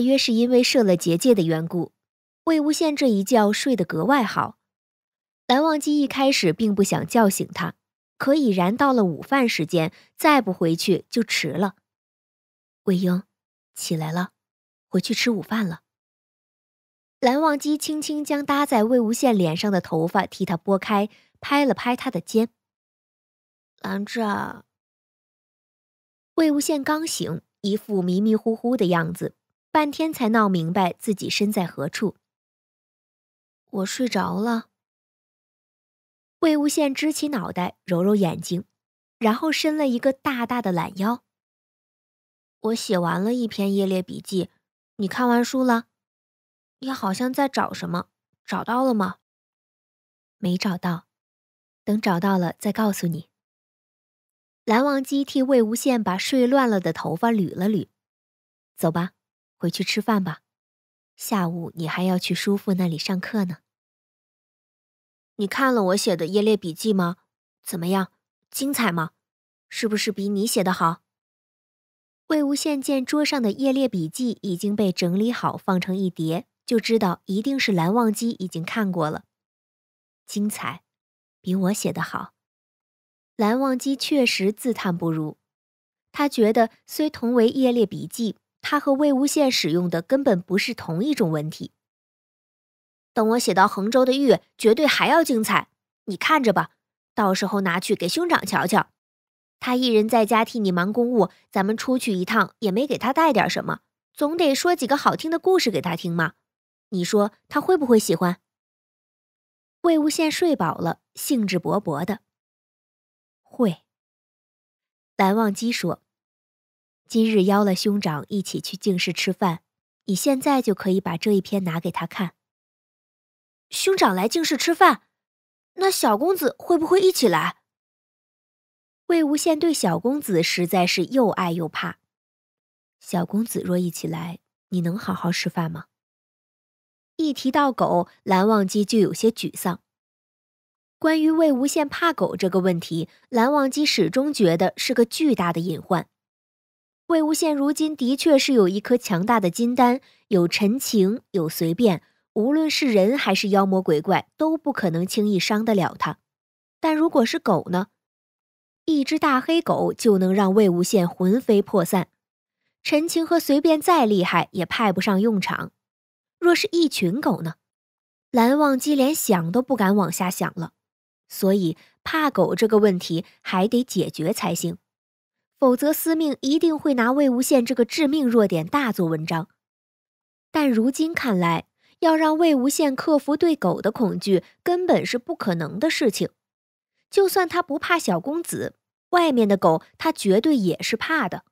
约是因为设了结界的缘故，魏无羡这一觉睡得格外好。蓝忘机一开始并不想叫醒他，可已然到了午饭时间，再不回去就迟了。魏婴，起来了，回去吃午饭了。蓝忘机轻轻将搭在魏无羡脸上的头发替他拨开，拍了拍他的肩。蓝湛，魏无羡刚醒，一副迷迷糊糊的样子。半天才闹明白自己身在何处。我睡着了。魏无羡支起脑袋，揉揉眼睛，然后伸了一个大大的懒腰。我写完了一篇夜猎笔记，你看完书了？你好像在找什么？找到了吗？没找到，等找到了再告诉你。蓝忘机替魏无羡把睡乱了的头发捋了捋，走吧。回去吃饭吧，下午你还要去叔父那里上课呢。你看了我写的夜猎笔记吗？怎么样，精彩吗？是不是比你写的好？魏无羡见桌上的夜猎笔记已经被整理好，放成一叠，就知道一定是蓝忘机已经看过了。精彩，比我写的好。蓝忘机确实自叹不如，他觉得虽同为夜猎笔记。他和魏无羡使用的根本不是同一种文体。等我写到衡州的玉，绝对还要精彩。你看着吧，到时候拿去给兄长瞧瞧。他一人在家替你忙公务，咱们出去一趟也没给他带点什么，总得说几个好听的故事给他听嘛。你说他会不会喜欢？魏无羡睡饱了，兴致勃勃的。会。蓝忘机说。今日邀了兄长一起去静室吃饭，你现在就可以把这一篇拿给他看。兄长来静室吃饭，那小公子会不会一起来？魏无羡对小公子实在是又爱又怕，小公子若一起来，你能好好吃饭吗？一提到狗，蓝忘机就有些沮丧。关于魏无羡怕狗这个问题，蓝忘机始终觉得是个巨大的隐患。魏无羡如今的确是有一颗强大的金丹，有陈情有随便，无论是人还是妖魔鬼怪都不可能轻易伤得了他。但如果是狗呢？一只大黑狗就能让魏无羡魂飞魄散。陈情和随便再厉害也派不上用场。若是一群狗呢？蓝忘机连想都不敢往下想了。所以，怕狗这个问题还得解决才行。否则，司命一定会拿魏无羡这个致命弱点大做文章。但如今看来，要让魏无羡克服对狗的恐惧，根本是不可能的事情。就算他不怕小公子，外面的狗他绝对也是怕的。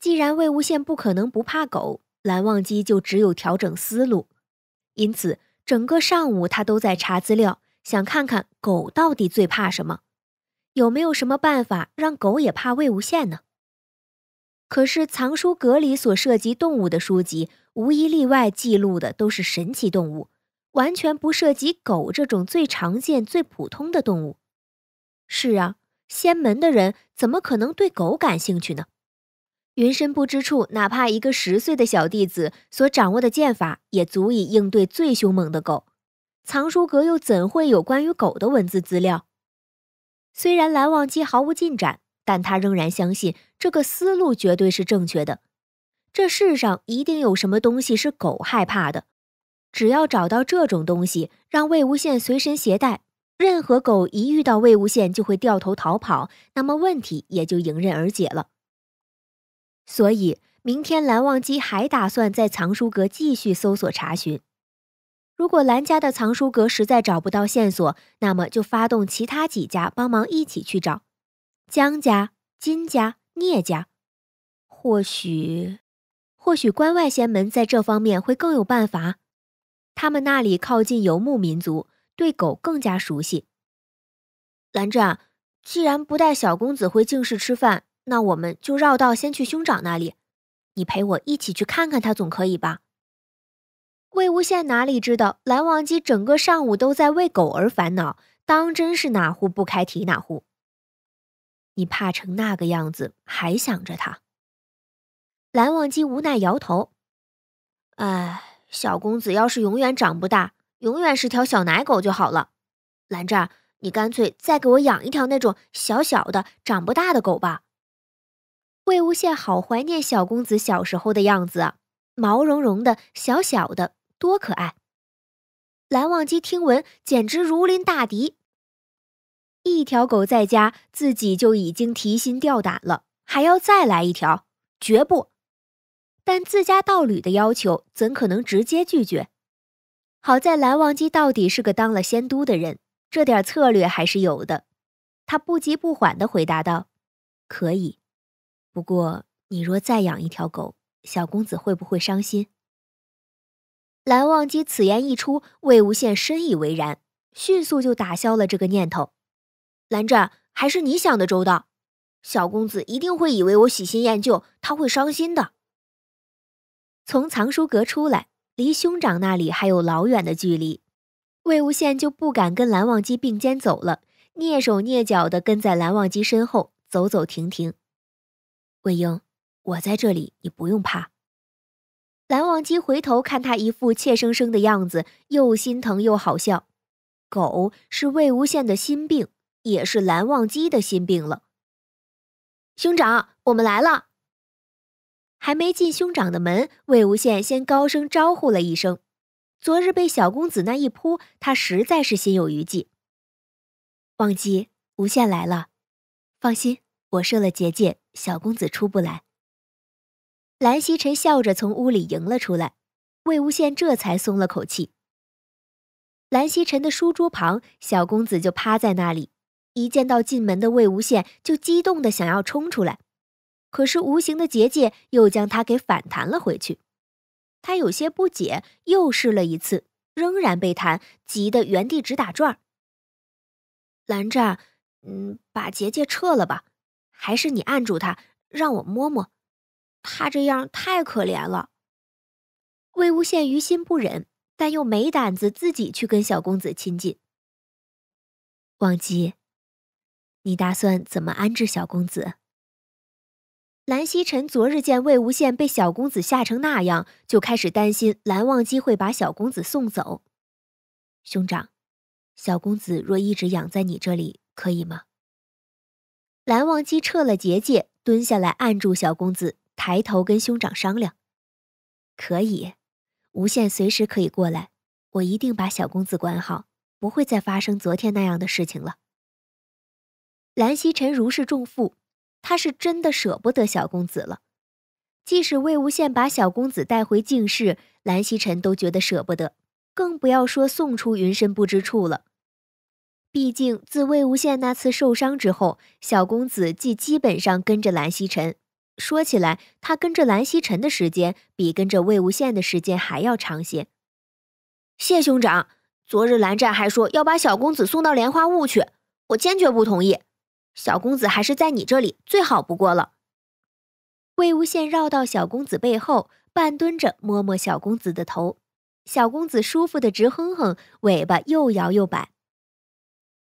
既然魏无羡不可能不怕狗，蓝忘机就只有调整思路。因此，整个上午他都在查资料，想看看狗到底最怕什么。有没有什么办法让狗也怕魏无羡呢？可是藏书阁里所涉及动物的书籍，无一例外记录的都是神奇动物，完全不涉及狗这种最常见、最普通的动物。是啊，仙门的人怎么可能对狗感兴趣呢？云深不知处，哪怕一个十岁的小弟子所掌握的剑法，也足以应对最凶猛的狗。藏书阁又怎会有关于狗的文字资料？虽然蓝忘机毫无进展，但他仍然相信这个思路绝对是正确的。这世上一定有什么东西是狗害怕的，只要找到这种东西，让魏无羡随身携带，任何狗一遇到魏无羡就会掉头逃跑，那么问题也就迎刃而解了。所以，明天蓝忘机还打算在藏书阁继续搜索查询。如果兰家的藏书阁实在找不到线索，那么就发动其他几家帮忙一起去找。江家、金家、聂家，或许，或许关外仙门在这方面会更有办法。他们那里靠近游牧民族，对狗更加熟悉。兰湛，既然不带小公子回静室吃饭，那我们就绕道先去兄长那里，你陪我一起去看看他，总可以吧？魏无羡哪里知道，蓝忘机整个上午都在为狗而烦恼，当真是哪壶不开提哪壶。你怕成那个样子，还想着他？蓝忘机无奈摇头。哎，小公子要是永远长不大，永远是条小奶狗就好了。蓝湛，你干脆再给我养一条那种小小的、长不大的狗吧。魏无羡好怀念小公子小时候的样子啊，毛茸茸的，小小的。多可爱！蓝忘机听闻，简直如临大敌。一条狗在家，自己就已经提心吊胆了，还要再来一条，绝不！但自家道侣的要求，怎可能直接拒绝？好在蓝忘机到底是个当了仙都的人，这点策略还是有的。他不急不缓地回答道：“可以，不过你若再养一条狗，小公子会不会伤心？”蓝忘机此言一出，魏无羡深以为然，迅速就打消了这个念头。蓝湛，还是你想的周到，小公子一定会以为我喜新厌旧，他会伤心的。从藏书阁出来，离兄长那里还有老远的距离，魏无羡就不敢跟蓝忘机并肩走了，蹑手蹑脚的跟在蓝忘机身后，走走停停。魏婴，我在这里，你不用怕。蓝忘机回头看他一副怯生生的样子，又心疼又好笑。狗是魏无羡的心病，也是蓝忘机的心病了。兄长，我们来了。还没进兄长的门，魏无羡先高声招呼了一声。昨日被小公子那一扑，他实在是心有余悸。忘机，无羡来了，放心，我设了结界，小公子出不来。蓝曦臣笑着从屋里迎了出来，魏无羡这才松了口气。蓝曦臣的书桌旁，小公子就趴在那里，一见到进门的魏无羡，就激动的想要冲出来，可是无形的结界又将他给反弹了回去。他有些不解，又试了一次，仍然被弹，急得原地直打转。蓝湛，嗯，把结界撤了吧，还是你按住他，让我摸摸。他这样太可怜了，魏无羡于心不忍，但又没胆子自己去跟小公子亲近。忘机，你打算怎么安置小公子？蓝曦臣昨日见魏无羡被小公子吓成那样，就开始担心蓝忘机会把小公子送走。兄长，小公子若一直养在你这里，可以吗？蓝忘机撤了结界，蹲下来按住小公子。抬头跟兄长商量，可以，无羡随时可以过来，我一定把小公子管好，不会再发生昨天那样的事情了。蓝曦臣如释重负，他是真的舍不得小公子了，即使魏无羡把小公子带回静室，蓝曦臣都觉得舍不得，更不要说送出云深不知处了。毕竟自魏无羡那次受伤之后，小公子既基本上跟着蓝曦臣。说起来，他跟着蓝曦臣的时间比跟着魏无羡的时间还要长些。谢兄长，昨日蓝湛还说要把小公子送到莲花坞去，我坚决不同意。小公子还是在你这里最好不过了。魏无羡绕到小公子背后，半蹲着摸摸小公子的头，小公子舒服的直哼哼，尾巴又摇又摆。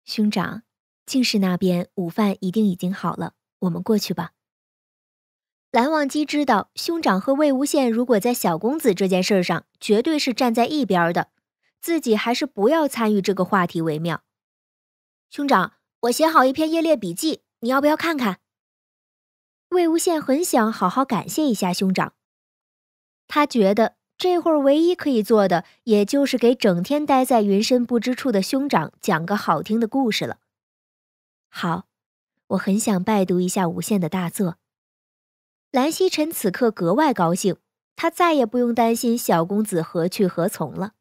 兄长，静室那边午饭一定已经好了，我们过去吧。蓝忘机知道，兄长和魏无羡如果在小公子这件事上，绝对是站在一边的。自己还是不要参与这个话题为妙。兄长，我写好一篇夜猎笔记，你要不要看看？魏无羡很想好好感谢一下兄长，他觉得这会儿唯一可以做的，也就是给整天待在云深不知处的兄长讲个好听的故事了。好，我很想拜读一下无羡的大作。蓝曦臣此刻格外高兴，他再也不用担心小公子何去何从了。